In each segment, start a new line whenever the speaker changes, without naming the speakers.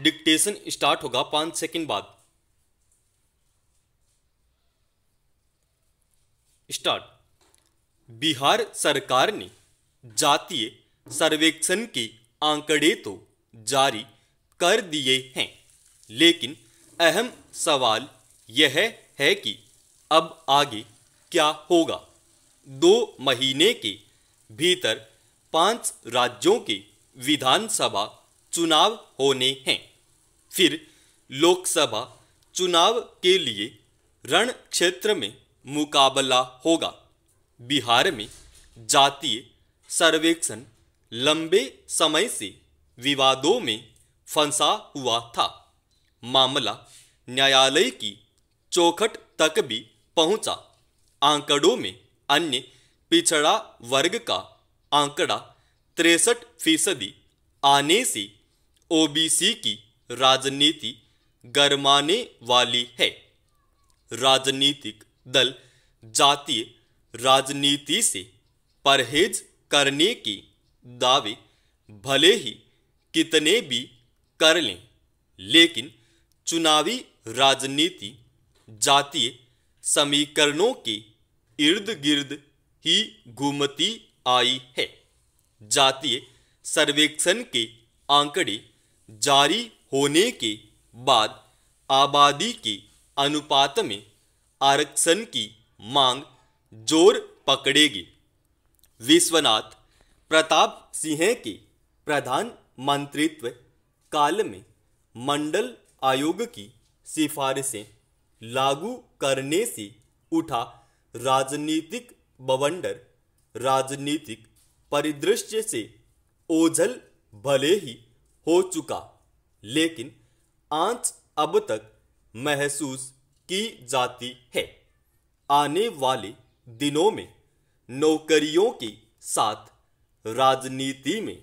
Dictation start होगा पाँच second बाद स्टार्ट बिहार सरकार ने जातीय सर्वेक्षण के आंकड़े तो जारी कर दिए हैं लेकिन अहम सवाल यह है कि अब आगे क्या होगा दो महीने के भीतर पांच राज्यों के विधानसभा चुनाव होने हैं फिर लोकसभा चुनाव के लिए रण क्षेत्र में मुकाबला होगा बिहार में जातीय सर्वेक्षण लंबे समय से विवादों में फंसा हुआ था मामला न्यायालय की चौखट तक भी पहुंचा आंकड़ों में अन्य पिछड़ा वर्ग का आंकड़ा तिरसठ फीसदी आने से ओबीसी की राजनीति गरमाने वाली है राजनीतिक दल जातीय राजनीति से परहेज करने की दावे भले ही कितने भी कर लें लेकिन चुनावी राजनीति जातीय समीकरणों के इर्द गिर्द ही घूमती आई है जातीय सर्वेक्षण के आंकड़े जारी होने के बाद आबादी के अनुपात में आरक्षण की मांग जोर पकड़ेगी विश्वनाथ प्रताप सिंह के प्रधानमंत्रित्व काल में मंडल आयोग की सिफारिशें लागू करने से उठा राजनीतिक बवंडर राजनीतिक परिदृश्य से ओझल भले ही हो चुका लेकिन आंच अब तक महसूस की जाती है आने वाले दिनों में नौकरियों के साथ राजनीति में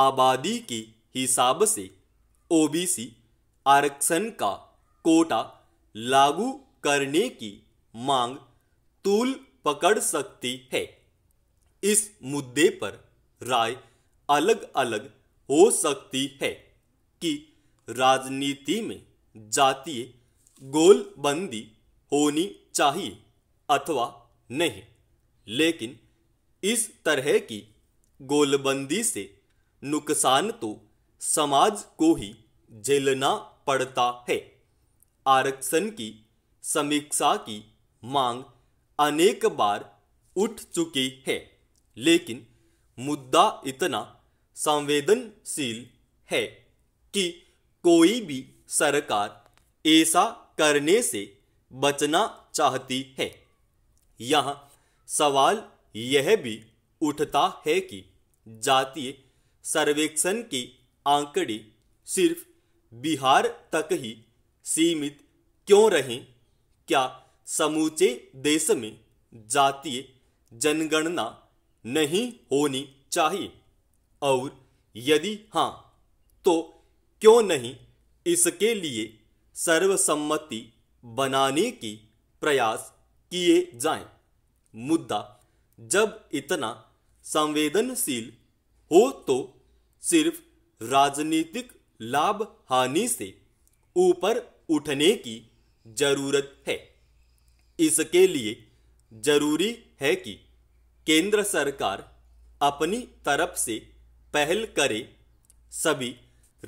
आबादी के हिसाब से ओबीसी आरक्षण का कोटा लागू करने की मांग तूल पकड़ सकती है इस मुद्दे पर राय अलग अलग हो सकती है कि राजनीति में जातीय गोलबंदी होनी चाहिए अथवा नहीं लेकिन इस तरह की गोलबंदी से नुकसान तो समाज को ही झेलना पड़ता है आरक्षण की समीक्षा की मांग अनेक बार उठ चुकी है लेकिन मुद्दा इतना संवेदनशील है कि कोई भी सरकार ऐसा करने से बचना चाहती है यहाँ सवाल यह भी उठता है कि जातीय सर्वेक्षण के आंकड़े सिर्फ बिहार तक ही सीमित क्यों रहें क्या समूचे देश में जातीय जनगणना नहीं होनी चाहिए और यदि हाँ तो क्यों नहीं इसके लिए सर्वसम्मति बनाने की प्रयास किए जाएं। मुद्दा जब इतना संवेदनशील हो तो सिर्फ राजनीतिक लाभ हानि से ऊपर उठने की जरूरत है इसके लिए जरूरी है कि केंद्र सरकार अपनी तरफ से पहल करें सभी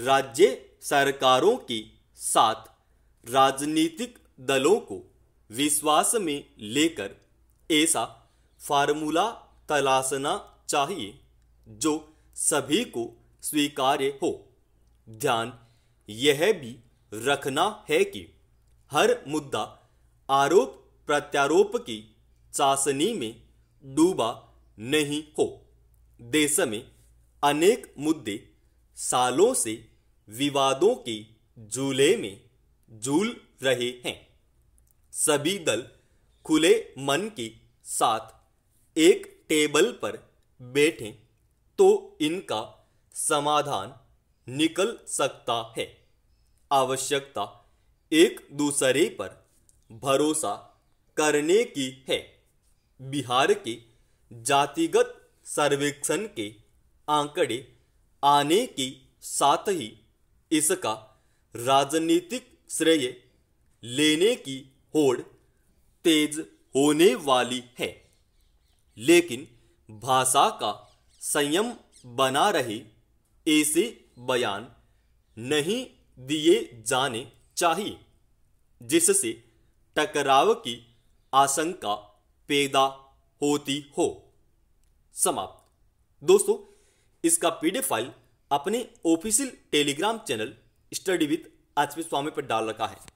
राज्य सरकारों के साथ राजनीतिक दलों को विश्वास में लेकर ऐसा फार्मूला तलाशना चाहिए जो सभी को स्वीकार्य हो ध्यान यह भी रखना है कि हर मुद्दा आरोप प्रत्यारोप की चाशनी में डूबा नहीं हो देश में अनेक मुद्दे सालों से विवादों के झूले में झूल रहे हैं सभी दल खुले मन के साथ एक टेबल पर बैठे तो इनका समाधान निकल सकता है आवश्यकता एक दूसरे पर भरोसा करने की है बिहार के जातिगत सर्वेक्षण के आंकड़े आने के साथ ही इसका राजनीतिक श्रेय लेने की होड़ तेज होने वाली है लेकिन भाषा का संयम बना रहे ऐसे बयान नहीं दिए जाने चाहिए जिससे टकराव की आशंका पैदा होती हो समाप्त दोस्तों इसका पीडीएफ फाइल अपने official Telegram channel study with Achvi Swami पर डाल रखा है